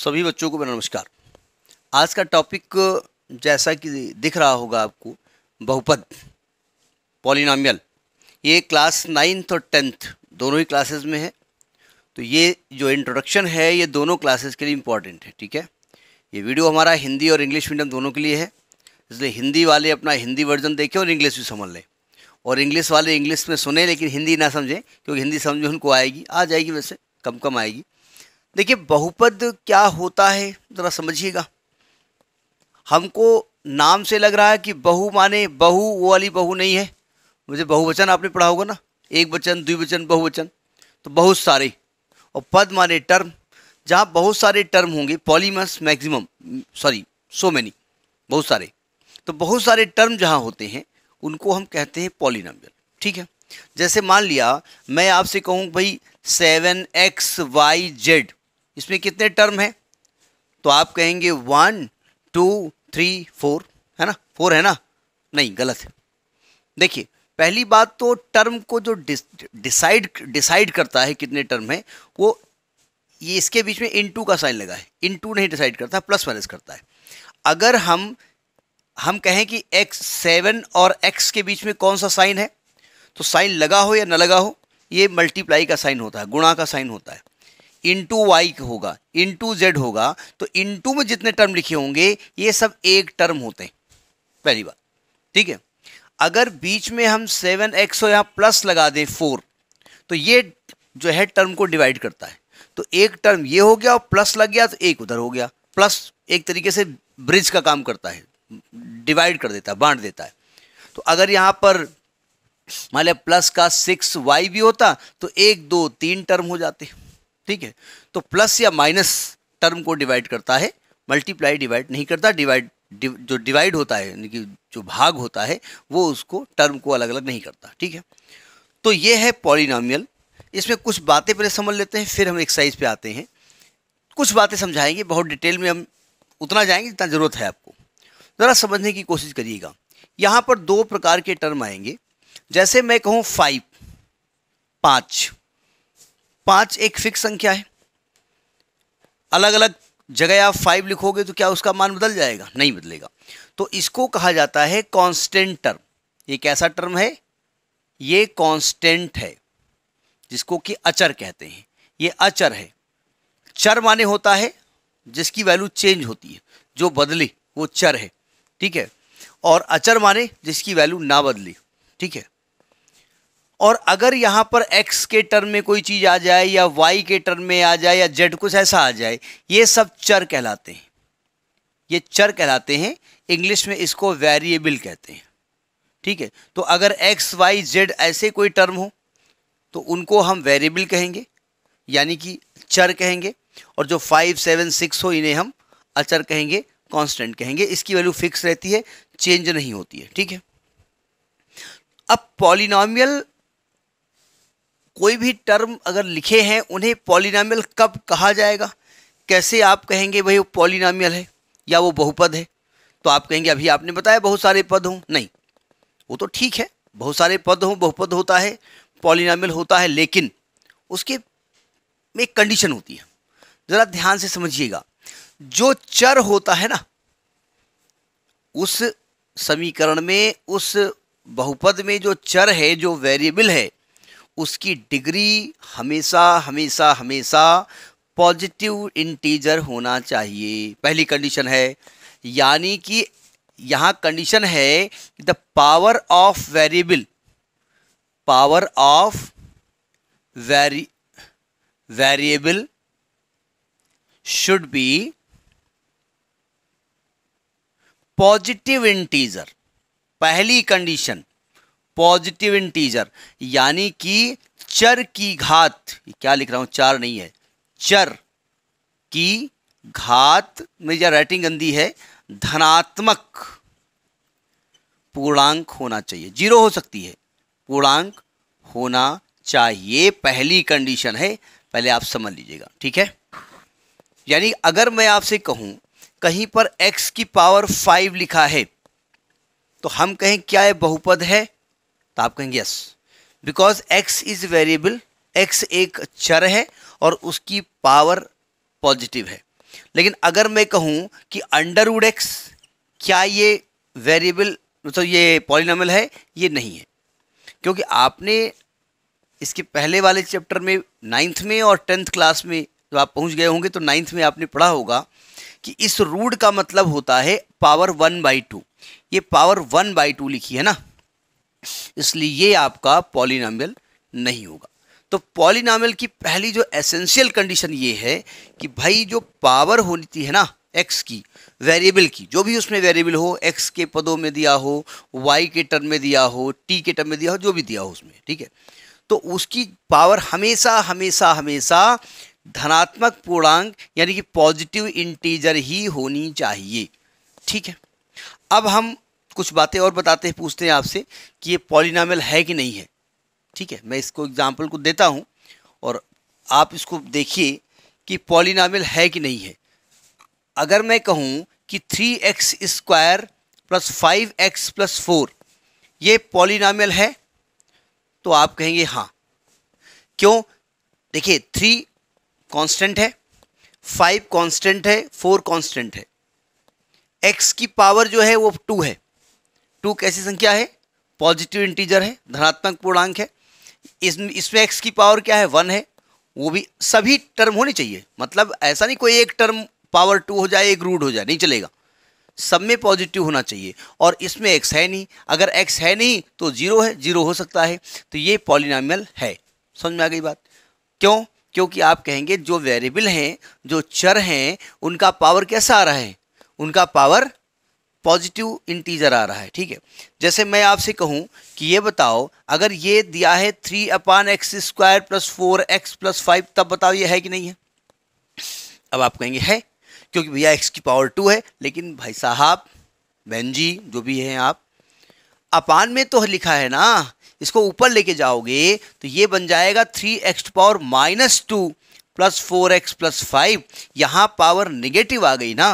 सभी बच्चों को मेरा नमस्कार आज का टॉपिक जैसा कि दिख रहा होगा आपको बहुपद पॉलिनामियल ये क्लास नाइन्थ और टेंथ दोनों ही क्लासेस में है तो ये जो इंट्रोडक्शन है ये दोनों क्लासेस के लिए इम्पॉर्टेंट है ठीक है ये वीडियो हमारा हिंदी और इंग्लिश मीडियम दोनों के लिए है इसलिए हिंदी वाले अपना हिंदी वर्जन देखें और इंग्लिश भी समझ लें और इंग्लिश वाले इंग्लिश में सुने लेकिन हिंदी ना समझें क्योंकि हिंदी समझ उनको आएगी आ जाएगी वैसे कम कम आएगी देखिए बहुपद क्या होता है ज़रा समझिएगा हमको नाम से लग रहा है कि बहु माने बहु वो वाली बहु नहीं है मुझे बहुवचन आपने पढ़ा होगा ना एक वचन द्विवचन बहुवचन तो बहुत सारे और पद माने टर्म जहाँ बहुत सारे टर्म होंगे पॉलीमस मैक्सिमम सॉरी सो मैनी बहुत सारे तो बहुत सारे टर्म जहाँ होते हैं उनको हम कहते हैं पॉलिनॉमियल ठीक है जैसे मान लिया मैं आपसे कहूँ भाई सेवन एक्स वाई जेड इसमें कितने टर्म हैं तो आप कहेंगे वन टू थ्री फोर है ना फोर है ना नहीं गलत है देखिए पहली बात तो टर्म को जो डिसाइड डिसाइड करता है कितने टर्म है वो ये इसके बीच में इन टू का साइन लगा है इन टू नहीं डिसाइड करता प्लस माइनस करता है अगर हम हम कहें कि एक्स सेवन और एक्स के बीच में कौन सा साइन है तो साइन लगा हो या ना लगा हो ये मल्टीप्लाई का साइन होता है गुणा का साइन होता है इंटू वाई होगा इंटू जेड होगा तो इंटू में जितने टर्म लिखे होंगे ये सब एक टर्म होते हैं पहली बात ठीक है अगर बीच में हम सेवन एक्स और यहाँ प्लस लगा दें फोर तो ये जो है टर्म को डिवाइड करता है तो एक टर्म ये हो गया और प्लस लग गया तो एक उधर हो गया प्लस एक तरीके से ब्रिज का काम करता है डिवाइड कर देता है बांट देता है तो अगर यहाँ पर मान लिया प्लस का सिक्स वाई भी होता तो एक दो तीन टर्म हो जाते हैं ठीक है तो प्लस या माइनस टर्म को डिवाइड करता है मल्टीप्लाई डिवाइड नहीं करता डिवाइड डिव, जो डिवाइड होता है यानी कि जो भाग होता है वो उसको टर्म को अलग अलग नहीं करता ठीक है तो ये है पॉलिनामियल इसमें कुछ बातें पहले समझ लेते हैं फिर हम एक्सरसाइज पे आते हैं कुछ बातें समझाएंगे बहुत डिटेल में हम उतना जाएंगे जितना ज़रूरत है आपको ज़रा समझने की कोशिश करिएगा यहाँ पर दो प्रकार के टर्म आएंगे जैसे मैं कहूँ फाइव पाँच पांच एक फिक्स संख्या है अलग अलग जगह आप फाइव लिखोगे तो क्या उसका मान बदल जाएगा नहीं बदलेगा तो इसको कहा जाता है कांस्टेंट टर्म ये कैसा टर्म है ये कांस्टेंट है जिसको कि अचर कहते हैं ये अचर है चर माने होता है जिसकी वैल्यू चेंज होती है जो बदली वो चर है ठीक है और अचर माने जिसकी वैल्यू ना बदली ठीक है और अगर यहाँ पर एक्स के टर्म में कोई चीज़ आ जाए या वाई के टर्म में आ जाए या जेड कुछ ऐसा आ जाए ये सब चर कहलाते हैं ये चर कहलाते हैं इंग्लिश में इसको वेरिएबल कहते हैं ठीक है तो अगर एक्स वाई जेड ऐसे कोई टर्म हो तो उनको हम वेरिएबल कहेंगे यानी कि चर कहेंगे और जो फाइव सेवन सिक्स हो इन्हें हम अचर कहेंगे कांस्टेंट कहेंगे इसकी वैल्यू फिक्स रहती है चेंज नहीं होती है ठीक है अब पॉलिनॉमियल कोई भी टर्म अगर लिखे हैं उन्हें पॉलिनामियल कब कहा जाएगा कैसे आप कहेंगे भाई वो पॉलिनामियल है या वो बहुपद है तो आप कहेंगे अभी आपने बताया बहुत सारे पद हों नहीं वो तो ठीक है बहुत सारे पद हों बहुपद होता है पॉलिनामियल होता है लेकिन उसके में एक कंडीशन होती है ज़रा ध्यान से समझिएगा जो चर होता है ना उस समीकरण में उस बहुपद में जो चर है जो वेरिएबल है उसकी डिग्री हमेशा हमेशा हमेशा पॉजिटिव इंटीजर होना चाहिए पहली कंडीशन है यानी कि यहाँ कंडीशन है the power of variable power of very variable should be positive integer पहली कंडीशन पॉजिटिव इंटीजर यानी कि चर की घात क्या लिख रहा हूं चार नहीं है चर की घात में जो राइटिंग गंदी है धनात्मक पूर्णांक होना चाहिए जीरो हो सकती है पूर्णांक होना चाहिए पहली कंडीशन है पहले आप समझ लीजिएगा ठीक है यानी अगर मैं आपसे कहूं कहीं पर x की पावर फाइव लिखा है तो हम कहें क्या है बहुपद है तो आप कहेंगे yes because x is variable x एक चर है और उसकी पावर पॉजिटिव है लेकिन अगर मैं कहूँ कि अंडर वुड एक्स क्या ये वेरिएबल मतलब तो ये पॉलिनामल है ये नहीं है क्योंकि आपने इसके पहले वाले चैप्टर में नाइन्थ में और टेंथ क्लास में जब आप पहुंच गए होंगे तो नाइन्थ में आपने पढ़ा होगा कि इस रूड का मतलब होता है पावर वन बाई टू ये पावर वन बाई टू लिखी है ना इसलिए ये आपका पॉलिनामियल नहीं होगा तो पॉलिनामियल की पहली जो एसेंशियल कंडीशन ये है कि भाई जो पावर होती है ना एक्स की वेरिएबल की जो भी उसमें वेरिएबल हो एक्स के पदों में दिया हो वाई के टर्म में दिया हो टी के टर्म में दिया हो जो भी दिया हो उसमें ठीक है तो उसकी पावर हमेशा हमेशा हमेशा धनात्मक पूर्णांक यानी कि पॉजिटिव इंटीजर ही होनी चाहिए ठीक है अब हम कुछ बातें और बताते हैं पूछते हैं आपसे कि ये पॉलिनामल है कि नहीं है ठीक है मैं इसको एग्जाम्पल को देता हूँ और आप इसको देखिए कि पॉलिनामल है कि नहीं है अगर मैं कहूँ कि three x square plus five x plus four ये पॉलिनामल है तो आप कहेंगे हाँ क्यों देखिए थ्री कांस्टेंट है फाइव कांस्टेंट है फोर कांस्टेंट है एक्स की पावर जो है वो टू है टू कैसी संख्या है पॉजिटिव इंटीजर है धनात्मक पूर्णांक है इस इसमें एक्स की पावर क्या है वन है वो भी सभी टर्म होनी चाहिए मतलब ऐसा नहीं कोई एक टर्म पावर टू हो जाए एक रूट हो जाए नहीं चलेगा सब में पॉजिटिव होना चाहिए और इसमें एक्स है नहीं अगर एक्स है नहीं तो जीरो है जीरो हो सकता है तो ये पॉलिनामियल है समझ में आ गई बात क्यों क्योंकि आप कहेंगे जो वेरिएबल हैं जो चर हैं उनका पावर कैसा आ रहा है उनका पावर पॉजिटिव इंटीजर आ रहा है ठीक है जैसे मैं आपसे कहूँ कि ये बताओ अगर ये दिया है three upon x square plus four x plus five तब बताओ ये है कि नहीं है अब आप कहेंगे है क्योंकि भैया एक्स की पावर टू है लेकिन भाई साहब बहन जी जो भी हैं आप अपान में तो लिखा है ना इसको ऊपर लेके जाओगे तो ये बन जाएगा three x power minus two plus four x plus five यहाँ पावर निगेटिव आ गई ना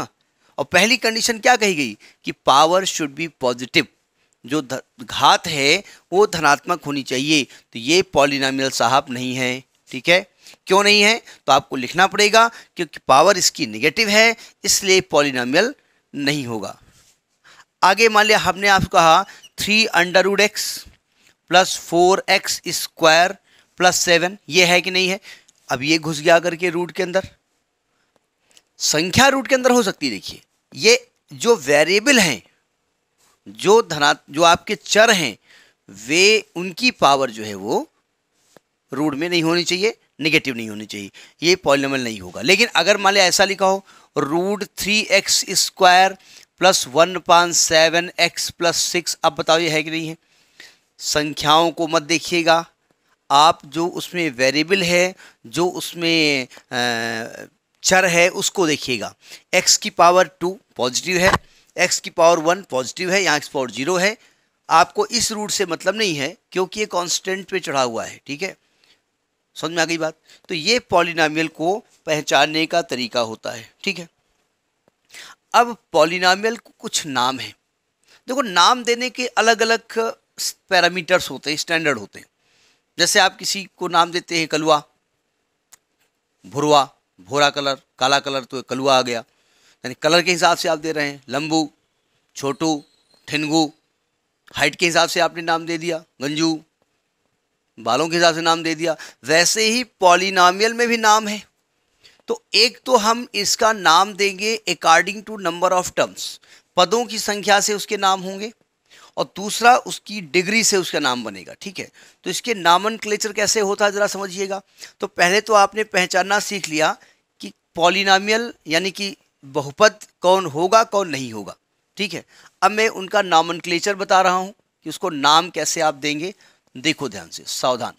और पहली कंडीशन क्या कही गई कि पावर शुड बी पॉजिटिव जो घात है वो धनात्मक होनी चाहिए तो ये पॉलिनामियल साहब नहीं है ठीक है क्यों नहीं है तो आपको लिखना पड़ेगा क्योंकि पावर इसकी निगेटिव है इसलिए पॉलिनामियल नहीं होगा आगे मान लिया हमने आप कहा three under root x plus four x square plus seven ये है कि नहीं है अब ये घुस गया करके रूट के अंदर संख्या रूट के अंदर हो सकती है देखिए ये जो वेरिएबल हैं जो धना जो आपके चर हैं वे उनकी पावर जो है वो रूड में नहीं होनी चाहिए नेगेटिव नहीं होनी चाहिए ये पॉलिनोमियल नहीं होगा लेकिन अगर मान लिया ऐसा लिखा हो root three x square plus one पाँच सेवन एक्स प्लस सिक्स अब बताओ ये है कि नहीं है संख्याओं को मत देखिएगा आप जो उसमें वेरिएबल है जो उसमें आ, चर है उसको देखिएगा एक्स की पावर टू पॉजिटिव है एक्स की पावर वन पॉजिटिव है यहाँ एक्स पावर जीरो है आपको इस रूट से मतलब नहीं है क्योंकि ये कांस्टेंट पे चढ़ा हुआ है ठीक है समझ में आ गई बात तो ये पॉलिनामियल को पहचानने का तरीका होता है ठीक है अब पॉलिनामियल को कुछ नाम है देखो नाम देने के अलग अलग पैरामीटर्स होते हैं स्टैंडर्ड होते हैं जैसे आप किसी को नाम देते हैं कलुआ भुरवा भोरा कलर काला कलर तो कलुआ आ गया यानी कलर के हिसाब से आप दे रहे हैं लंबू छोटू ठिनगू हाइट के हिसाब से आपने नाम दे दिया गंजू बालों के हिसाब से नाम दे दिया वैसे ही पॉलिनामियल में भी नाम है तो एक तो हम इसका नाम देंगे according to number of terms पदों की संख्या से उसके नाम होंगे और दूसरा उसकी डिग्री से उसका नाम बनेगा ठीक है तो इसके नामन कैसे होता है ज़रा समझिएगा तो पहले तो आपने पहचानना सीख लिया कि पॉलिनामियल यानी कि बहुपद कौन होगा कौन नहीं होगा ठीक है अब मैं उनका नामन बता रहा हूँ कि उसको नाम कैसे आप देंगे देखो ध्यान से सावधान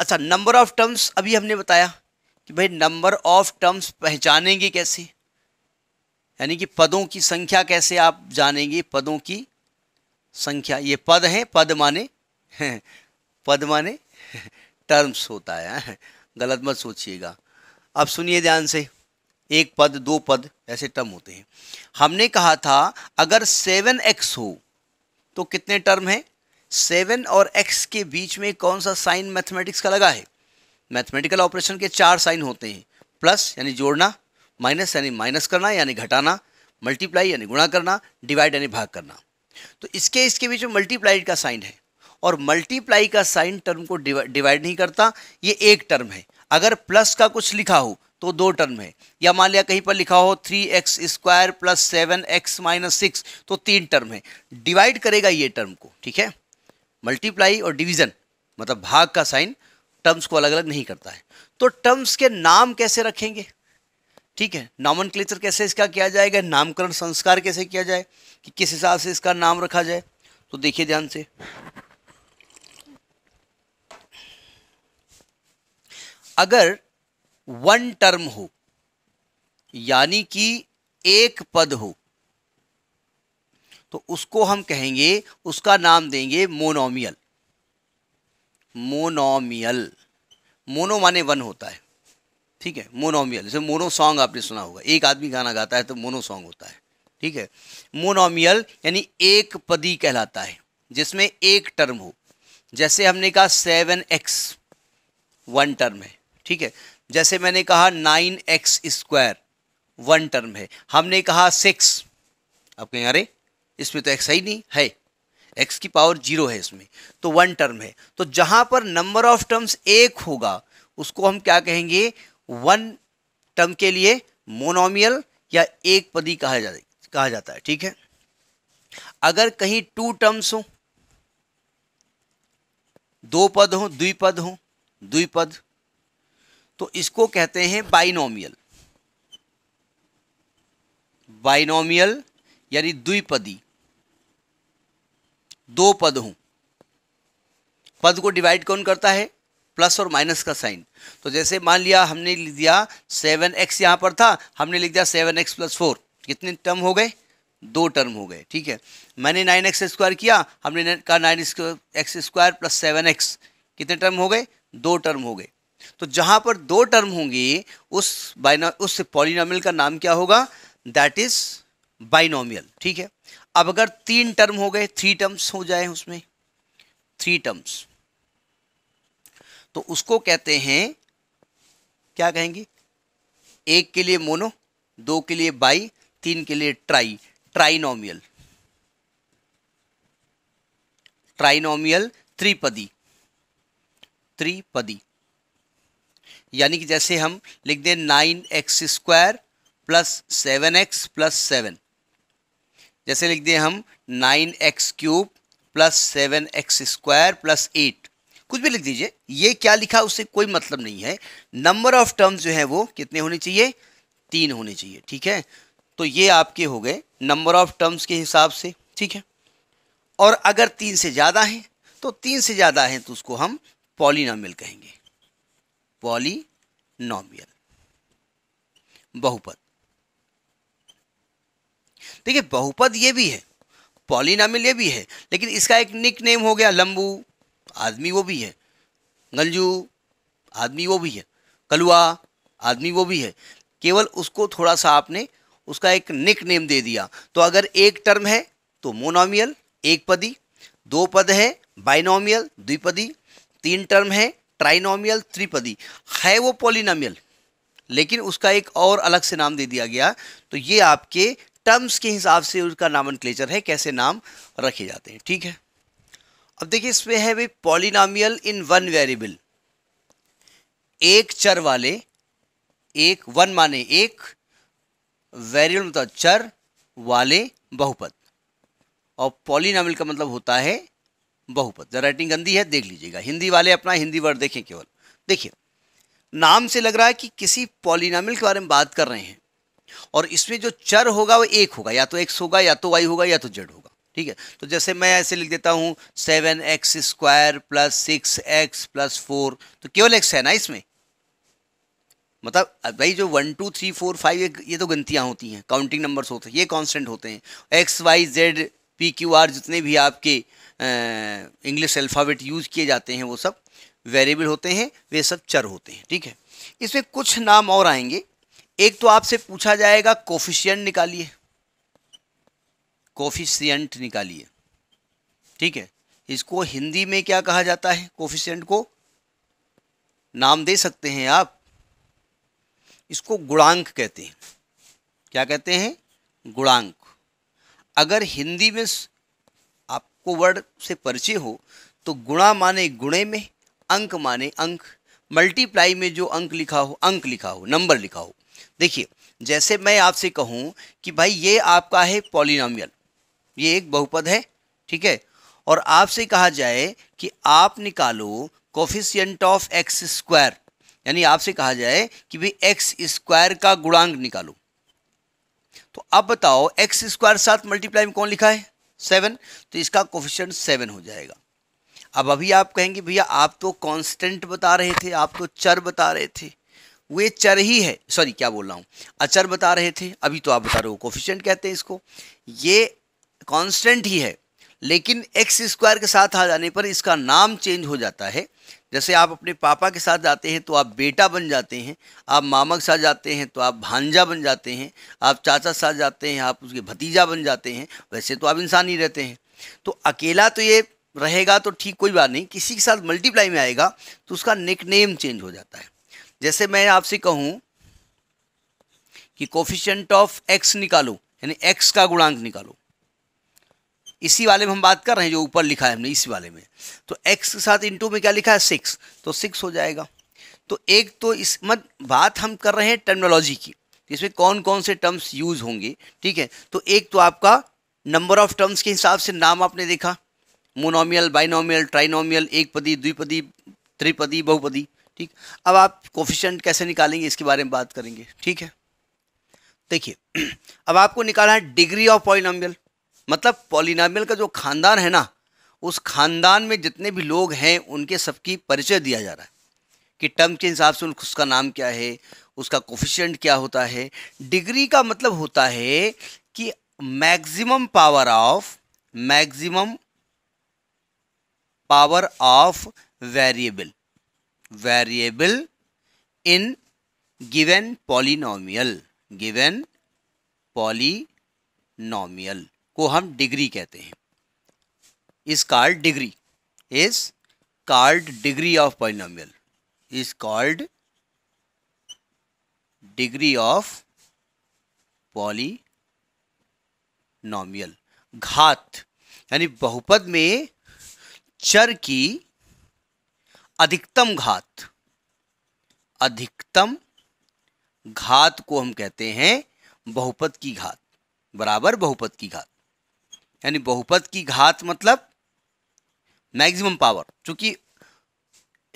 अच्छा नंबर ऑफ टर्म्स अभी हमने बताया कि भाई नंबर ऑफ टर्म्स पहचानेंगे कैसे यानी कि पदों की संख्या कैसे आप जानेंगे पदों की संख्या ये पद हैं पद माने पद माने टर्म्स होता है गलत मत सोचिएगा अब सुनिए ध्यान से एक पद दो पद ऐसे टर्म होते हैं हमने कहा था अगर सेवन एक्स हो तो कितने टर्म हैं सेवन और एक्स के बीच में कौन सा साइन मैथमेटिक्स का लगा है मैथमेटिकल ऑपरेशन के चार साइन होते हैं प्लस यानी जोड़ना माइनस यानी माइनस करना यानी घटाना मल्टीप्लाई यानी गुणा करना डिवाइड यानी भाग करना तो इसके इसके बीच में मल्टीप्लाइड का साइन है और मल्टीप्लाई का साइन टर्म को डिवाइड नहीं करता ये एक टर्म है अगर प्लस का कुछ लिखा हो तो दो टर्म है या मान लिया कहीं पर लिखा हो three x square plus seven x minus six तो तीन टर्म है डिवाइड करेगा ये टर्म को ठीक है मल्टीप्लाई और डिवीजन मतलब भाग का साइन टर्म्स को अलग अलग नहीं करता है तो टर्म्स के नाम कैसे रखेंगे ठीक है नामन क्लेचर कैसे इसका किया जाएगा नामकरण संस्कार कैसे किया जाए कि किस हिसाब से इसका नाम रखा जाए तो देखिए ध्यान से अगर वन टर्म हो यानी कि एक पद हो तो उसको हम कहेंगे उसका नाम देंगे मोनोमियल मोनोमियल मोनो माने वन होता है ठीक है मोनोमियल जैसे मोनो सॉन्ग आपने सुना होगा एक आदमी गाना गाता है तो मोनो सॉन्ग होता है ठीक है मोनोमियल यानी एक पदी कहलाता है जिसमें एक टर्म हो जैसे हमने कहा सेवन एक्स वन टर्म है ठीक है जैसे मैंने कहा nine x square one term है हमने कहा सिक्स आप कहें अरे इसमें तो एक्स ही नहीं है एक्स की पावर जीरो है इसमें तो वन टर्म है तो जहां पर नंबर ऑफ टर्म्स एक होगा उसको हम क्या कहेंगे वन टर्म के लिए मोनोमियल या एक पदी कहा जा कहा जाता है ठीक है अगर कहीं टू टर्म्स हो दो पद हो द्विपद हो द्विपद तो इसको कहते हैं बाइनोमियल बाइनोमियल यानी द्विपदी दो पद हो पद को डिवाइड कौन करता है प्लस और माइनस का साइन तो जैसे मान लिया हमने लिख दिया सेवन एक्स यहाँ पर था हमने लिख दिया सेवन एक्स प्लस फोर कितने टर्म हो गए दो टर्म हो गए ठीक है मैंने नाइन एक्स स्क्वायर किया हमने कहा nine x square plus seven x कितने टर्म हो गए दो टर्म हो गए तो जहाँ पर दो टर्म होंगी उस बाइना उस पॉलिनॉमियल का नाम क्या होगा दैट इज बाइनोमियल ठीक है अब अगर तीन टर्म हो गए थ्री टर्म्स हो जाए उसमें थ्री टर्म्स तो उसको कहते हैं क्या कहेंगे एक के लिए मोनो दो के लिए बाई तीन के लिए ट्राई ट्राइनोमियल ट्राइनोमियल त्रिपदी त्रिपदी यानी कि जैसे हम लिख दें nine x square plus seven x plus seven जैसे लिख दें हम nine x cube plus seven x square plus eight कुछ भी लिख दीजिए ये क्या लिखा उससे कोई मतलब नहीं है नंबर ऑफ टर्म्स जो है वो कितने होने चाहिए तीन होने चाहिए ठीक है तो ये आपके हो गए नंबर ऑफ टर्म्स के हिसाब से ठीक है और अगर तीन से ज़्यादा है तो तीन से ज़्यादा है तो उसको हम पॉलिनॉमियल कहेंगे पॉलिनॉमियल बहुपद देखिए बहुपद ये भी है पॉलिनामिल ये भी है लेकिन इसका एक निक नेम हो गया लंबू आदमी वो भी है गंजू आदमी वो भी है कलुआ आदमी वो भी है केवल उसको थोड़ा सा आपने उसका एक निक नेम दे दिया तो अगर एक टर्म है तो मोनोमियल एक पदी दो पद है बाइनोमियल द्विपदी तीन टर्म है ट्राइनोमियल त्रिपदी है वो पॉलिनामियल लेकिन उसका एक और अलग से नाम दे दिया गया तो ये आपके टर्म्स के हिसाब से उसका नामन है कैसे नाम रखे जाते हैं ठीक है अब देखिए इसमें है भाई पॉलिनामियल इन वन वेरिएबल एक चर वाले एक वन माने एक वेरिएबल मतलब चर वाले बहुपद और पॉलिनामियल का मतलब होता है बहुपद जरा राइटिंग गंदी है देख लीजिएगा हिंदी वाले अपना हिंदी वर्ड देखें केवल देखिए नाम से लग रहा है कि किसी पॉलिनामियल के बारे में बात कर रहे हैं और इसमें जो चर होगा वो एक होगा या तो एक्स होगा या तो वाई होगा या तो जेड होगा ठीक है तो जैसे मैं ऐसे लिख देता हूँ seven x square plus six x plus four तो केवल एक्स है ना इसमें मतलब भाई जो one two three four five ये तो गिनतियाँ होती हैं काउंटिंग नंबर्स होते हैं ये कांस्टेंट होते हैं x y z p q r जितने भी आपके इंग्लिश अल्फ़ाबेट यूज़ किए जाते हैं वो सब वेरिएबल होते हैं वे सब चर होते हैं ठीक है इसमें कुछ नाम और आएंगे एक तो आपसे पूछा जाएगा कोफिशियन निकालिए कोफिशियंट निकालिए ठीक है इसको हिंदी में क्या कहा जाता है कोफिशियंट को नाम दे सकते हैं आप इसको गुणांक कहते हैं क्या कहते हैं गुणांक अगर हिंदी में आपको वर्ड से परिचय हो तो गुणा माने गुणे में अंक माने अंक मल्टीप्लाई में जो अंक लिखा हो अंक लिखा हो नंबर लिखा हो देखिए जैसे मैं आपसे कहूं कि भाई ये आपका है पॉलिनामियल ये एक बहुपद है ठीक है और आपसे कहा जाए कि आप निकालो कोफिशियंट ऑफ एक्स स्क्वायर यानी आपसे कहा जाए कि भाई एक्स स्क्वायर का गुणांक निकालो तो अब बताओ एक्स स्क्वायर साथ मल्टीप्लाई में कौन लिखा है सेवन तो इसका कोफिशियंट सेवन हो जाएगा अब अभी आप कहेंगे भैया आप तो कांस्टेंट बता रहे थे आप तो चर बता रहे थे वे चर ही है सॉरी क्या बोल रहा हूँ अचर बता रहे थे अभी तो आप बता रहे हो कोफिशियंट कहते हैं इसको ये कांस्टेंट ही है लेकिन एक्स स्क्वायर के साथ आ जाने पर इसका नाम चेंज हो जाता है जैसे आप अपने पापा के साथ जाते हैं तो आप बेटा बन जाते हैं आप मामा के साथ जाते हैं तो आप भांजा बन जाते हैं आप चाचा के साथ जाते हैं आप उसके भतीजा बन जाते हैं वैसे तो आप इंसान ही रहते हैं तो अकेला तो ये रहेगा तो ठीक कोई बात नहीं किसी के साथ मल्टीप्लाई में आएगा तो उसका निक नेम चेंज हो जाता है जैसे मैं आपसे कहूँ कि कोफिशेंट ऑफ एक्स निकालो यानी एक्स का गुणांक निकालो इसी वाले में हम बात कर रहे हैं जो ऊपर लिखा है हमने इसी वाले में तो एक्स के साथ इंटू में क्या लिखा है सिक्स तो सिक्स हो जाएगा तो एक तो इस मत बात हम कर रहे हैं टर्मनोलॉजी की इसमें कौन कौन से टर्म्स यूज़ होंगे ठीक है तो एक तो आपका नंबर ऑफ टर्म्स के हिसाब से नाम आपने देखा मोनोमियल बाइनोमियल ट्राइनोमियल एकपदी द्विपदी त्रिपदी बहुपदी ठीक अब आप कोफिशेंट कैसे निकालेंगे इसके बारे में बात करेंगे ठीक है देखिए अब आपको निकाला है डिग्री ऑफ पॉलिनोमियल मतलब पॉलिनामियल का जो खानदान है ना उस खानदान में जितने भी लोग हैं उनके सबकी परिचय दिया जा रहा है कि टर्म के हिसाब से उसका नाम क्या है उसका कोफिशेंट क्या होता है डिग्री का मतलब होता है कि maximum power of maximum power of variable variable in given polynomial given polynomial को हम डिग्री कहते हैं is called degree is called degree of polynomial is called degree of polynomial घात यानी बहुपद में चर की अधिकतम घात अधिकतम घात को हम कहते हैं बहुपद की घात बराबर बहुपद की घात यानी बहुपद की घात मतलब मैक्सिमम पावर चूँकि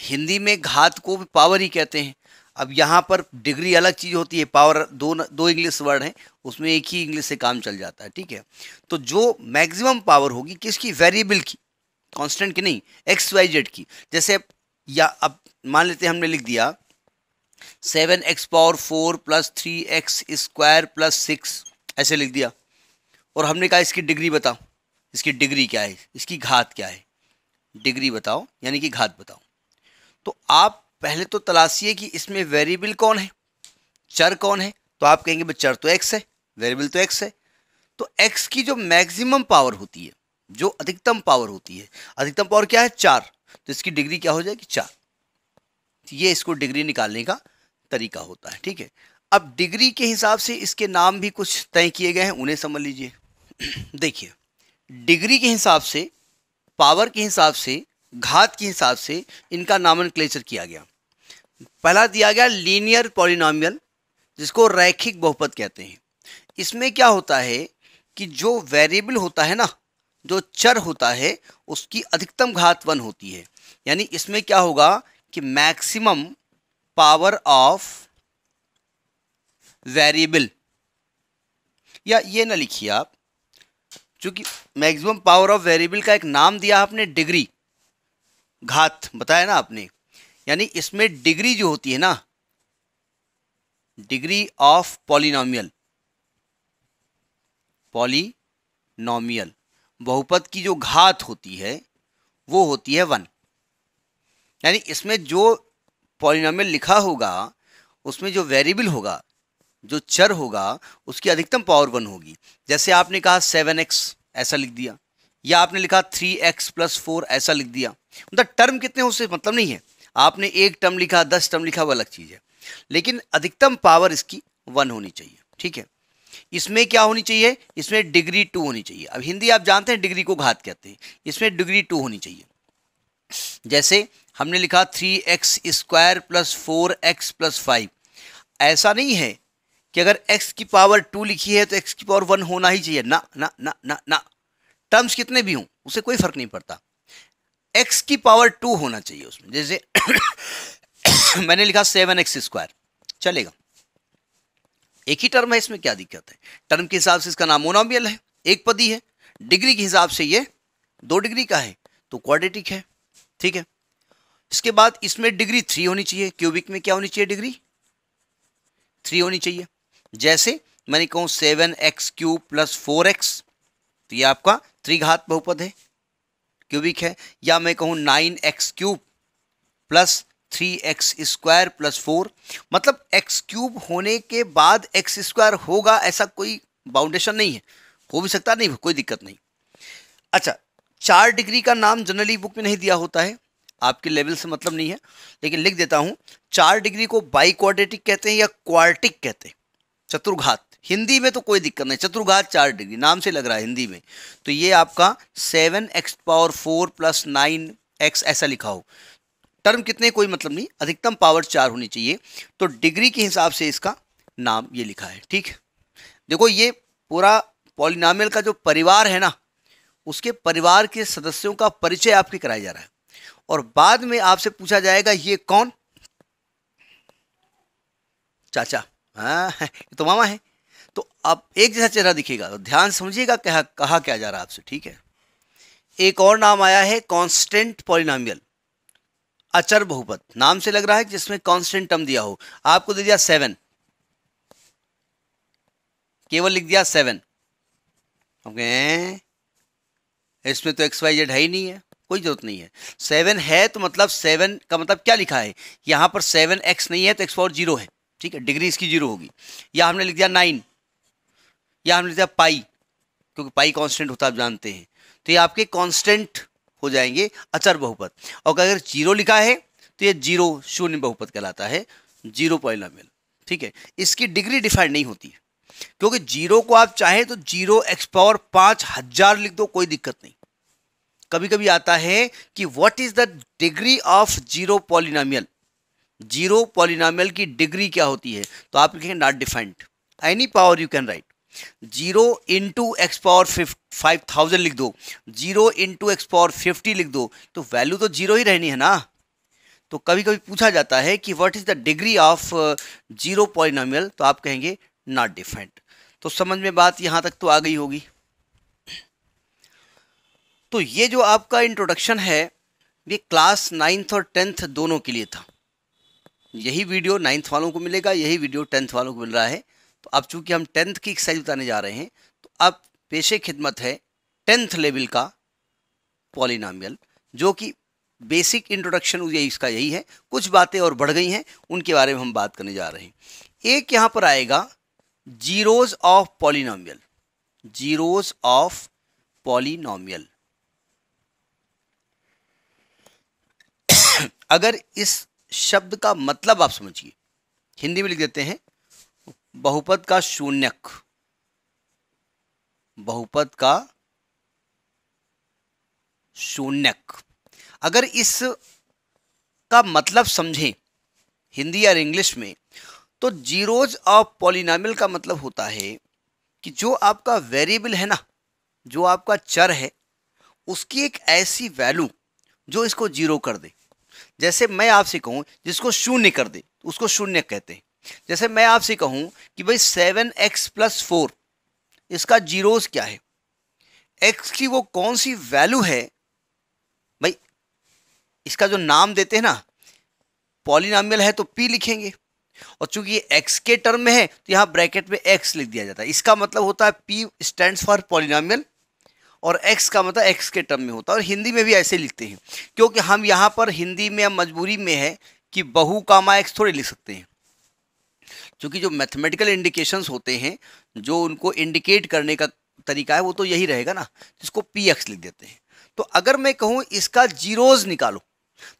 हिंदी में घात को भी पावर ही कहते हैं अब यहाँ पर डिग्री अलग चीज़ होती है पावर दो दो इंग्लिश वर्ड हैं उसमें एक ही इंग्लिश से काम चल जाता है ठीक है तो जो मैक्सिमम पावर होगी किसकी वेरिएबल की कांस्टेंट की नहीं एक्स वाई जेड की जैसे या अब मान लेते हैं हमने लिख दिया seven x power four plus three x square plus six ऐसे लिख दिया और हमने कहा इसकी डिग्री बताओ इसकी डिग्री क्या है इसकी घात क्या है डिग्री बताओ यानी कि घात बताओ तो आप पहले तो तलाशिए कि इसमें वेरिएबल कौन है चर कौन है तो आप कहेंगे भाई चर तो एक्स है वेरिएबल तो एक्स है तो एक्स की जो मैक्सिमम पावर होती है जो अधिकतम पावर होती है अधिकतम पावर क्या है चार तो इसकी डिग्री क्या हो जाएगी चार तो ये इसको डिग्री निकालने का तरीका होता है ठीक है अब डिग्री के हिसाब से इसके नाम भी कुछ तय किए गए हैं उन्हें समझ लीजिए देखिए डिग्री के हिसाब से पावर के हिसाब से घात के हिसाब से इनका नामन किया गया पहला दिया गया लीनियर पॉलिनामियल जिसको रैखिक बहुपद कहते हैं इसमें क्या होता है कि जो वेरिएबल होता है ना जो चर होता है उसकी अधिकतम घात वन होती है यानी इसमें क्या होगा कि मैक्सिमम पावर ऑफ वेरिएबल या ये ना लिखिए आप चूंकि मैक्सिमम पावर ऑफ वेरिएबल का एक नाम दिया आपने डिग्री घात बताया ना आपने यानी इसमें डिग्री जो होती है ना डिग्री ऑफ पॉलिनोमियल पॉलिनोमियल बहुपद की जो घात होती है वो होती है वन यानी इसमें जो पॉलिनोमियल लिखा होगा उसमें जो वेरिएबल होगा जो चर होगा उसकी अधिकतम पावर वन होगी जैसे आपने कहा सेवन एक्स ऐसा लिख दिया या आपने लिखा थ्री एक्स प्लस फोर ऐसा लिख दिया मतलब टर्म कितने हो उससे मतलब नहीं है आपने एक टर्म लिखा दस टर्म लिखा वो अलग चीज़ है लेकिन अधिकतम पावर इसकी वन होनी चाहिए ठीक है इसमें क्या होनी चाहिए इसमें डिग्री टू होनी चाहिए अब हिंदी आप जानते हैं डिग्री को घात कहते हैं इसमें डिग्री टू होनी चाहिए जैसे हमने लिखा three x square plus four x plus five ऐसा नहीं है कि अगर x की पावर टू लिखी है तो x की पावर वन होना ही चाहिए ना ना ना ना ना टर्म्स कितने भी हों उसे कोई फर्क नहीं पड़ता x की पावर टू होना चाहिए उसमें जैसे मैंने लिखा सेवन एक्स स्क्वायर चलेगा एक ही टर्म है इसमें क्या दिक्कत है टर्म के हिसाब से इसका नाम मोनोमियल है एक पदी है डिग्री के हिसाब से ये दो डिग्री का है तो क्वाड्रेटिक है ठीक है इसके बाद इसमें डिग्री थ्री होनी चाहिए क्यूबिक में क्या होनी चाहिए डिग्री थ्री होनी चाहिए जैसे मैंने कहूँ seven x cube plus four x तो ये आपका थ्री घात बहुपद है क्यूबिक है या मैं कहूँ nine x cube plus three x square plus four मतलब एक्स क्यूब होने के बाद एक्स स्क्वायर होगा ऐसा कोई बाउंडेशन नहीं है हो भी सकता नहीं कोई दिक्कत नहीं अच्छा चार डिग्री का नाम जनरली बुक में नहीं दिया होता है आपके लेवल से मतलब नहीं है लेकिन लिख देता हूँ चार डिग्री को बाई कहते हैं या क्वार्टिक कहते हैं चतुर्घात हिंदी में तो कोई दिक्कत नहीं चतुर्घात चार डिग्री नाम से लग रहा है हिंदी में तो ये आपका seven x power four plus nine x ऐसा लिखा हो टर्म कितने कोई मतलब नहीं अधिकतम पावर चार होनी चाहिए तो डिग्री के हिसाब से इसका नाम ये लिखा है ठीक देखो ये पूरा पॉलिनामियल का जो परिवार है ना उसके परिवार के सदस्यों का परिचय आपके कराया जा रहा है और बाद में आपसे पूछा जाएगा ये कौन चाचा हाँ तो मामा है तो आप एक जैसा चेहरा दिखेगा तो ध्यान समझिएगा कहा, कहा क्या जा रहा है आपसे ठीक है एक और नाम आया है कांस्टेंट पॉलिनामियल अचर बहुपत नाम से लग रहा है जिसमें कांस्टेंट टर्म दिया हो आपको दे दिया सेवन केवल लिख दिया सेवन ओके इसमें तो एक्स वाई जेड है ही नहीं है कोई जरूरत नहीं है सेवन है तो मतलब सेवन का मतलब क्या लिखा है यहां पर सेवन एक्स नहीं है तो एक्स फॉर जीरो है ठीक है डिग्री इसकी जीरो होगी या हमने लिख दिया नाइन या हमने लिख दिया पाई क्योंकि पाई कांस्टेंट होता आप जानते हैं तो ये आपके कांस्टेंट हो जाएंगे अचर बहुपद और अगर जीरो लिखा है तो ये जीरो शून्य बहुपद कहलाता है जीरो पॉइनामिल ठीक है इसकी डिग्री डिफाइंड नहीं होती है क्योंकि जीरो को आप चाहे तो जीरो एक्स पावर हजार लिख दो कोई दिक्कत नहीं कभी कभी आता है कि what is the degree of zero polynomial zero polynomial की डिग्री क्या होती है तो आप लिखेंगे not defined any power you can write zero into x power five thousand लिख दो zero into x power fifty लिख दो तो वैल्यू तो जीरो ही रहनी है ना तो कभी कभी पूछा जाता है कि what is the degree of zero polynomial तो आप कहेंगे नॉट डिफाइंड तो समझ में बात यहाँ तक तो आ गई होगी तो ये जो आपका इंट्रोडक्शन है ये क्लास नाइन्थ और टेंथ दोनों के लिए था यही वीडियो नाइन्थ वालों को मिलेगा यही वीडियो टेंथ वालों को मिल रहा है तो अब चूंकि हम टेंथ की एक्सरसाइज बताने जा रहे हैं तो अब पेशे खिदमत है टेंथ लेवल का पॉलिनामियल जो कि बेसिक इंट्रोडक्शन यही इसका यही है कुछ बातें और बढ़ गई हैं उनके बारे में हम बात करने जा रहे हैं एक यहाँ पर आएगा zeros of polynomial zeros of polynomial अगर इस शब्द का मतलब आप समझिए हिंदी में लिख देते हैं बहुपद का शून्यक बहुपद का शून्यक अगर इस का मतलब समझें हिंदी या इंग्लिश में तो जीरोज ऑफ पॉलिनामिल का मतलब होता है कि जो आपका वेरिएबल है ना जो आपका चर है उसकी एक ऐसी वैल्यू जो इसको जीरो कर दे जैसे मैं आपसे कहूँ जिसको शून्य कर दे उसको शून्य कहते हैं जैसे मैं आपसे कहूँ कि भाई सेवन एक्स प्लस फोर इसका जीरोस क्या है एक्स की वो कौन सी वैल्यू है भाई इसका जो नाम देते हैं ना पॉलिनामियल है तो पी लिखेंगे और चूंकि ये एक्स के टर्म में है तो यहाँ ब्रैकेट में एक्स लिख दिया जाता है इसका मतलब होता है पी स्टैंड फॉर पॉलिनामियल और एक्स का मतलब एक्स के टर्म में होता है और हिंदी में भी ऐसे लिखते हैं क्योंकि हम यहाँ पर हिंदी में मजबूरी में है कि बहु कामा एक्स थोड़े लिख सकते हैं क्योंकि जो मैथमेटिकल इंडिकेशंस होते हैं जो उनको इंडिकेट करने का तरीका है वो तो यही रहेगा ना जिसको पी एक्स लिख देते हैं तो अगर मैं कहूँ इसका जीरोज निकालो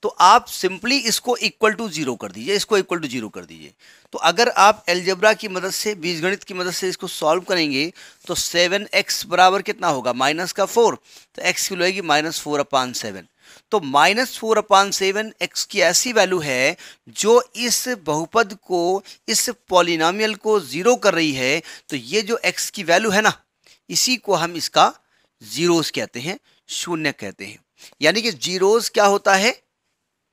तो आप सिंपली इसको इक्वल टू जीरो कर दीजिए इसको इक्वल टू जीरो कर दीजिए तो अगर आप एलजेब्रा की मदद से बीजगणित की मदद से इसको सॉल्व करेंगे तो सेवन एक्स बराबर कितना होगा माइनस का फोर तो एक्स की लगेगी माइनस फोर अपान सेवन तो minus four upon seven x की ऐसी वैल्यू है जो इस बहुपद को इस पॉलिनामियल को जीरो कर रही है तो ये जो एक्स की वैल्यू है ना इसी को हम इसका जीरोस कहते हैं शून्य कहते हैं यानी कि जीरोस क्या होता है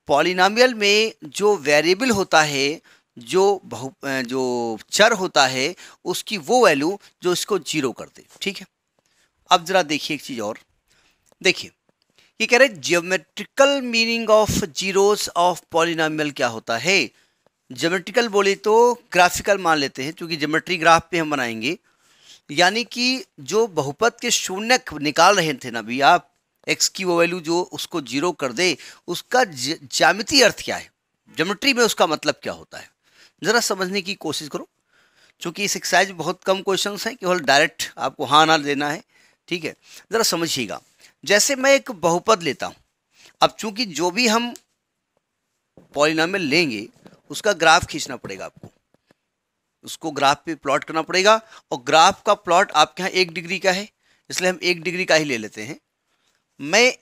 पॉलिनामियल में जो वेरिएबल होता है जो बहु जो चर होता है उसकी वो वैल्यू जो इसको जीरो कर दे ठीक है अब ज़रा देखिए एक चीज़ और देखिए ये कह रहे geometrical meaning of zeros of polynomial क्या होता है ज्योमेट्रिकल बोले तो ग्राफिकल मान लेते हैं क्योंकि ज्योमेट्री ग्राफ पे हम बनाएंगे यानी कि जो बहुपत के शून्य निकाल रहे थे ना भी आप एक्स की वो वैल्यू जो उसको जीरो कर दे उसका ज्यामिति अर्थ क्या है ज्योमेट्री में उसका मतलब क्या होता है ज़रा समझने की कोशिश करो चूँकि इस एक्सरसाइज बहुत कम क्वेश्चन हैं केवल डायरेक्ट आपको हाँ ना देना है ठीक है ज़रा समझिएगा जैसे मैं एक बहुपद लेता हूँ अब चूँकि जो भी हम पॉलिनामल लेंगे उसका ग्राफ खींचना पड़ेगा आपको उसको ग्राफ पे प्लॉट करना पड़ेगा और ग्राफ का प्लॉट आपके यहाँ एक डिग्री का है इसलिए हम एक डिग्री का ही ले लेते हैं मैं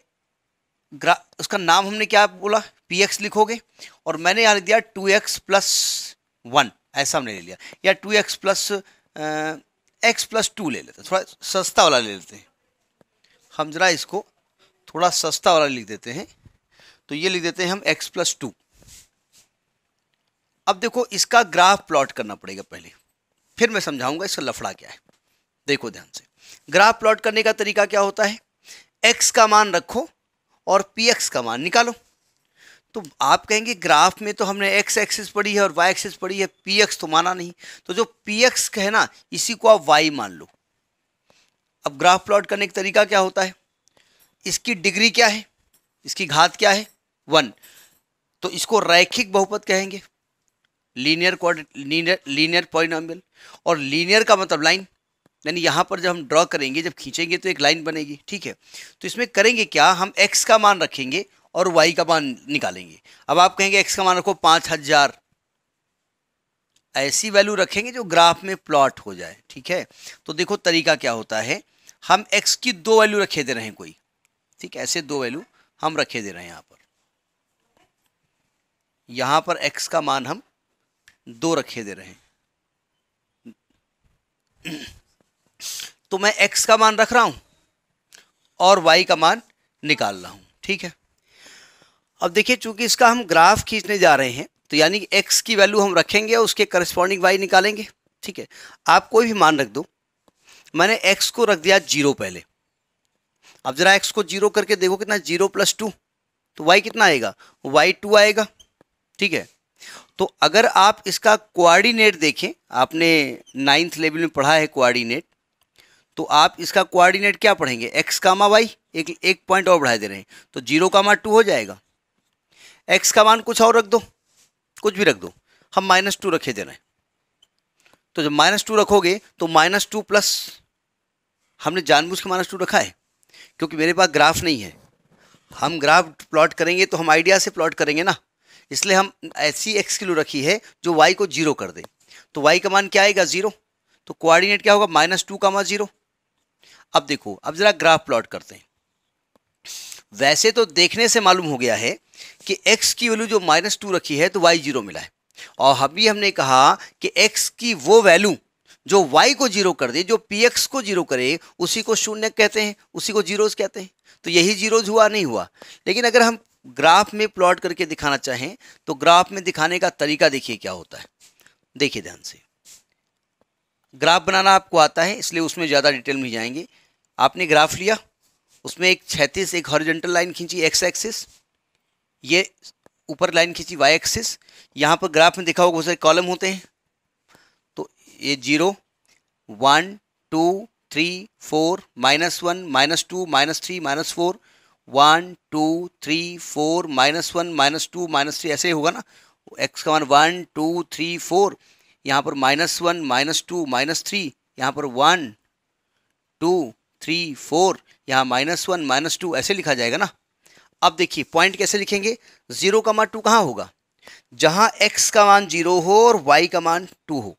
ग्रा उसका नाम हमने क्या बोला पी एक्स लिखोगे और मैंने यहाँ लिख दिया टू एक्स प्लस वन ऐसा हमने ले लिया या two x plus x plus two ले लेते थोड़ा सस्ता वाला ले लेते हैं हम जरा इसको थोड़ा सस्ता वाला लिख देते हैं तो ये लिख देते हैं हम एक्स प्लस टू अब देखो इसका ग्राफ प्लॉट करना पड़ेगा पहले फिर मैं समझाऊंगा इसका लफड़ा क्या है देखो ध्यान से ग्राफ प्लॉट करने का तरीका क्या होता है एक्स का मान रखो और पी एक्स का मान निकालो तो आप कहेंगे ग्राफ में तो हमने एक्स एक्सिस पढ़ी है और वाई एक्सिस पढ़ी है पी एक्स तो माना नहीं तो जो पी एक्स है ना इसी को आप वाई मान लो अब ग्राफ प्लॉट करने का तरीका क्या होता है इसकी डिग्री क्या है इसकी घात क्या है वन तो इसको रैखिक बहुपत कहेंगे लीनियर क्वार लीनियर लीनियर और लीनियर का मतलब लाइन यानी यहाँ पर जब हम ड्रॉ करेंगे जब खींचेंगे तो एक लाइन बनेगी ठीक है तो इसमें करेंगे क्या हम एक्स का मान रखेंगे और वाई का मान निकालेंगे अब आप कहेंगे एक्स का मान रखो पाँच हज़ार ऐसी वैल्यू रखेंगे जो ग्राफ में प्लॉट हो जाए ठीक है तो देखो तरीका क्या होता है हम एक्स की दो वैल्यू रखे दे रहे हैं कोई ठीक है ऐसे दो वैल्यू हम रखे दे रहे हैं यहाँ पर यहाँ पर एक्स का मान हम दो रखे दे रहे हैं तो मैं एक्स का मान रख रहा हूँ और वाई का मान निकाल रहा हूँ ठीक है अब देखिए चूंकि इसका हम ग्राफ खींचने जा रहे हैं तो यानी x एक्स की वैल्यू हम रखेंगे और उसके करस्पॉन्डिंग वाई निकालेंगे ठीक है आप कोई भी मान रख दो मैंने एक्स को रख दिया जीरो पहले अब जरा एक्स को जीरो करके देखो कितना जीरो प्लस टू तो वाई कितना आएगा वाई टू आएगा ठीक है तो अगर आप इसका कोऑर्डिनेट देखें आपने नाइन्थ लेवल में पढ़ा है कोऑर्डिनेट तो आप इसका कोऑर्डिनेट क्या पढ़ेंगे एक्स कामा वाई एक एक पॉइंट और बढ़ाए दे रहे हैं तो जीरो कामा टू हो जाएगा एक्स का मान कुछ और रख दो कुछ भी रख दो हम माइनस टू रखे दे रहे हैं तो जब माइनस टू रखोगे तो माइनस टू प्लस हमने जानबूझ के माइनस टू रखा है क्योंकि मेरे पास ग्राफ नहीं है हम ग्राफ प्लॉट करेंगे तो हम आइडिया से प्लॉट करेंगे ना इसलिए हम ऐसी एक्स किलो रखी है जो वाई को जीरो कर दे तो वाई का मान क्या आएगा जीरो तो कोऑर्डिनेट क्या होगा माइनस टू का मा जीरो अब देखो अब ज़रा ग्राफ प्लॉट करते हैं वैसे तो देखने से मालूम हो गया है कि x की वैल्यू जो माइनस टू रखी है तो y जीरो मिला है और अभी हमने कहा कि x की वो वैल्यू जो y को जीरो कर दे जो px को जीरो करे उसी को शून्य कहते हैं उसी को जीरोज कहते हैं तो यही जीरोज हुआ नहीं हुआ लेकिन अगर हम ग्राफ में प्लॉट करके दिखाना चाहें तो ग्राफ में दिखाने का तरीका देखिए क्या होता है देखिए ध्यान से ग्राफ बनाना आपको आता है इसलिए उसमें ज़्यादा डिटेल में जाएंगे आपने ग्राफ लिया उसमें एक छैतीस एक हॉरिजेंटल लाइन खींची एक्स एक्सिस ये ऊपर लाइन खींची वाई एक्सिस यहाँ पर ग्राफ में देखा होगा बहुत सारे कॉलम होते हैं तो ये zero one two three four minus one minus two minus three minus four one two three four minus one minus two minus three ऐसे ही होगा ना एक्स का मान वन टू थ्री फोर यहाँ पर minus one minus two minus three यहाँ पर वन टू थ्री फोर यहाँ माइनस वन माइनस टू ऐसे लिखा जाएगा ना अब देखिए पॉइंट कैसे लिखेंगे जीरो का मान टू कहाँ होगा जहाँ एक्स का मान जीरो हो और वाई का मान टू हो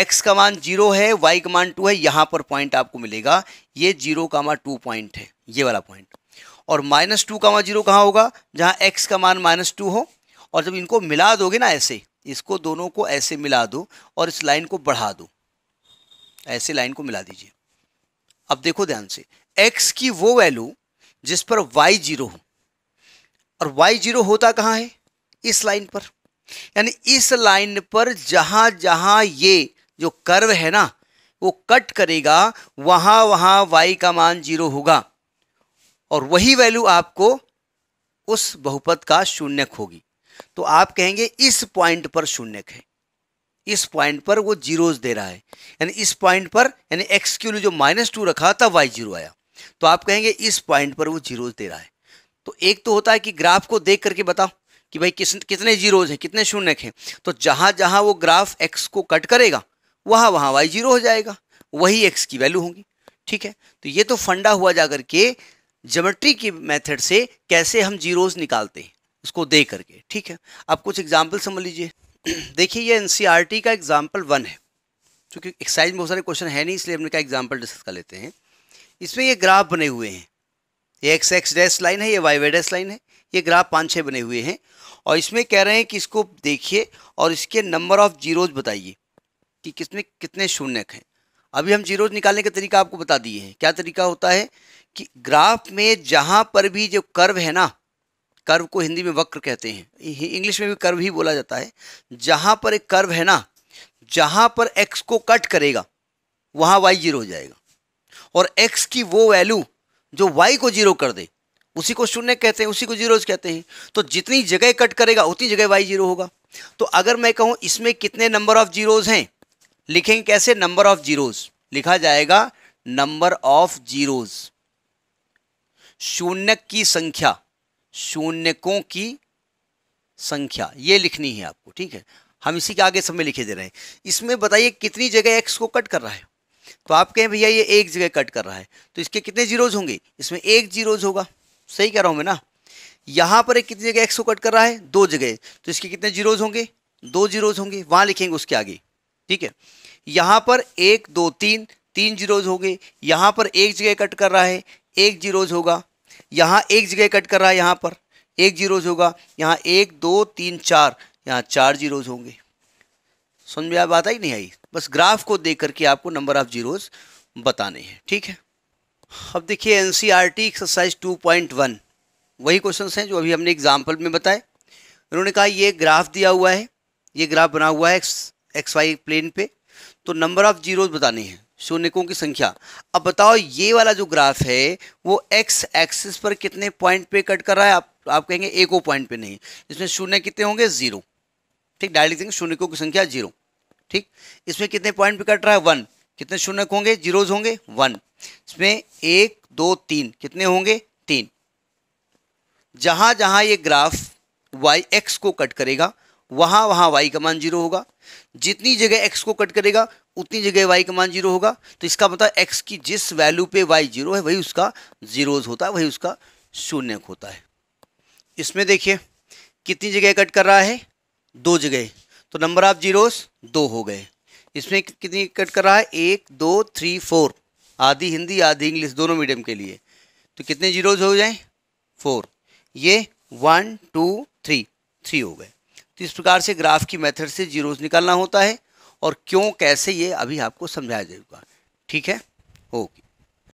एक्स का मान जीरो है वाई का मान टू है यहाँ पर पॉइंट आपको मिलेगा ये जीरो का मान टू पॉइंट है ये वाला पॉइंट और माइनस टू का मान जीरो कहाँ होगा जहाँ एक्स का मान माइनस टू हो और जब इनको मिला दोगे ना ऐसे इसको दोनों को ऐसे मिला दो और इस लाइन को बढ़ा दो ऐसे लाइन को मिला दीजिए अब देखो ध्यान से x की वो वैल्यू जिस पर y जीरो हो और y जीरो होता कहाँ है इस लाइन पर यानी इस लाइन पर जहां जहां ये जो कर्व है ना वो कट करेगा वहां वहां y का मान जीरो होगा और वही वैल्यू आपको उस बहुपद का शून्यक होगी तो आप कहेंगे इस पॉइंट पर शून्यक है इस पॉइंट पर वो जीरोज दे रहा है यानी इस पॉइंट पर यानी एक्स के लिए जो माइनस टू रखा था वाई जीरो आया तो आप कहेंगे इस पॉइंट पर वो जीरोज दे रहा है तो एक तो होता है कि ग्राफ को देख करके बताओ कि भाई किस कितने जीरोज हैं कितने शून्य हैं तो जहाँ जहाँ वो ग्राफ एक्स को कट करेगा वहाँ वहाँ वाई जीरो हो जाएगा वही एक्स की वैल्यू होगी ठीक है तो ये तो फंडा हुआ जा करके जोमेट्री के मेथड से कैसे हम जीरोज निकालते हैं उसको दे करके ठीक है आप कुछ एग्जाम्पल समझ लीजिए देखिए ये एन e का एग्जाम्पल वन है क्योंकि एक्सरसाइज में बहुत सारे क्वेश्चन है नहीं इसलिए हमने कहा एग्जाम्पल डिस्कस कर लेते हैं इसमें ये ग्राफ बने हुए हैं ये एक्स एक्स डैश लाइन है ये वाई वाई डैश लाइन है ये ग्राफ पाँच छः बने हुए हैं और इसमें कह रहे हैं कि इसको देखिए और इसके नंबर ऑफ जीरोज बताइए कि किसमें कितने शून्यक हैं अभी हम जीरोज निकालने का तरीका आपको बता दिए हैं क्या तरीका होता है कि ग्राफ में जहाँ पर भी जो कर्व है ना कर्व को हिंदी में वक्र कहते हैं इंग्लिश में भी कर्व ही बोला जाता है जहाँ पर एक कर्व है ना जहाँ पर एक्स को कट करेगा वहाँ वाई जीरो हो जाएगा और एक्स की वो वैल्यू जो वाई को जीरो कर दे उसी को शून्य कहते हैं उसी को जीरोज कहते हैं तो जितनी जगह कट करेगा उतनी जगह वाई जीरो होगा तो अगर मैं कहूँ इसमें कितने नंबर ऑफ जीरोज हैं लिखेंगे कैसे नंबर ऑफ जीरोज लिखा जाएगा नंबर ऑफ जीरोज शून्य की संख्या शून्यकों की संख्या ये लिखनी है आपको ठीक है हम इसी के आगे सब में लिखे दे रहे हैं इसमें बताइए कितनी जगह एक्स को कट कर रहा है तो आप कहें भैया ये एक जगह कट कर रहा है तो इसके कितने जीरोज होंगे इसमें एक जीरोज होगा सही कह रहा हूँ मैं ना यहाँ पर एक कितनी जगह एक्स को कट कर रहा है दो जगह तो इसके कितने जीरोज होंगे दो जीरोज होंगे वहाँ लिखेंगे उसके आगे ठीक है यहाँ पर एक दो तीन तीन जीरोज होंगे यहाँ पर एक जगह कट कर रहा है एक जीरोज होगा यहाँ एक जगह कट कर रहा है यहाँ पर एक जीरोज होगा यहाँ एक दो तीन चार यहाँ चार जीरोज होंगे समझ में बात आई नहीं आई बस ग्राफ को देख करके आपको नंबर ऑफ जीरोज बताने हैं ठीक है अब देखिए एन एक्सरसाइज वन वही क्वेश्चन हैं जो अभी हमने एग्जाम्पल में बताए उन्होंने कहा ये ग्राफ दिया हुआ है ये ग्राफ बना हुआ है एक्स एक्स वाई प्लेन पे तो नंबर ऑफ जीरोज बताने हैं शून्यकों की संख्या अब बताओ ये वाला जो ग्राफ है वो एक्स एक्सिस पर कितने पॉइंट पे कट कर रहा है आप आप कहेंगे एक ओ पॉइंट पे नहीं इसमें शून्य कितने होंगे जीरो ठीक डायरेक्ट देंगे शून्यकों की संख्या जीरो ठीक इसमें कितने पॉइंट पे कट रहा है वन कितने शून्यक होंगे जीरोज होंगे वन इसमें एक दो तीन कितने होंगे तीन जहां जहां ये ग्राफ वाई एक्स को कट करेगा वहाँ वहाँ वाई का मान जीरो होगा जितनी जगह एक्स को कट करेगा उतनी जगह वाई का मान जीरो होगा तो इसका मतलब एक्स की जिस वैल्यू पे वाई जीरो है वही उसका जीरोज होता है वही उसका शून्य होता है इसमें देखिए कितनी जगह कट कर रहा है दो जगह तो नंबर ऑफ जीरोस दो हो गए इसमें कितनी कट कर रहा है एक दो थ्री फोर आधी हिंदी आधी इंग्लिश दोनों मीडियम के लिए तो कितने जीरोज हो जाए फोर ये वन टू थ्री थ्री हो गए तो इस प्रकार से ग्राफ की मेथड से जीरोज निकालना होता है और क्यों कैसे ये अभी आपको समझाया जाएगा ठीक है ओके